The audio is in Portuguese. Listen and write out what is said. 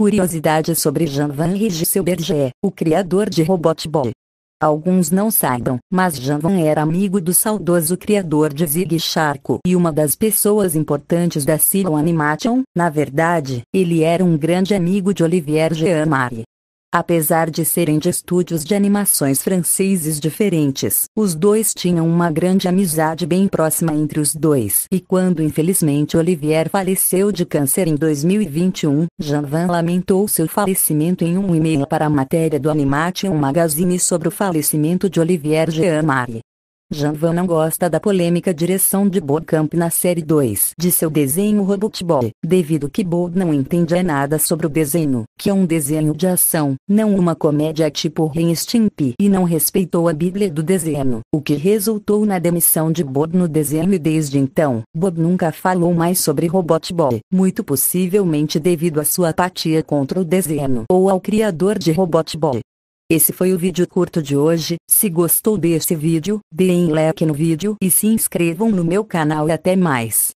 Curiosidade sobre Jean van Rieselberghe, é o criador de Robot Boy. Alguns não saibam, mas Jean van era amigo do saudoso criador de Zig Charco e uma das pessoas importantes da Silo Animation. Na verdade, ele era um grande amigo de Olivier Jean-Marie Apesar de serem de estúdios de animações franceses diferentes, os dois tinham uma grande amizade bem próxima entre os dois. E quando infelizmente Olivier faleceu de câncer em 2021, Jean Van lamentou seu falecimento em um e-mail para a matéria do Animation Magazine sobre o falecimento de Olivier Jean-Marie. Janvan não gosta da polêmica direção de Bob Camp na série 2 de seu desenho Robot Boy, devido que Bob não entende é nada sobre o desenho, que é um desenho de ação, não uma comédia tipo Ren Stimpy e não respeitou a bíblia do desenho, o que resultou na demissão de Bob no desenho e desde então, Bob nunca falou mais sobre Robot Boy, muito possivelmente devido à sua apatia contra o desenho ou ao criador de Robot Boy. Esse foi o vídeo curto de hoje, se gostou desse vídeo, deem like no vídeo e se inscrevam no meu canal e até mais.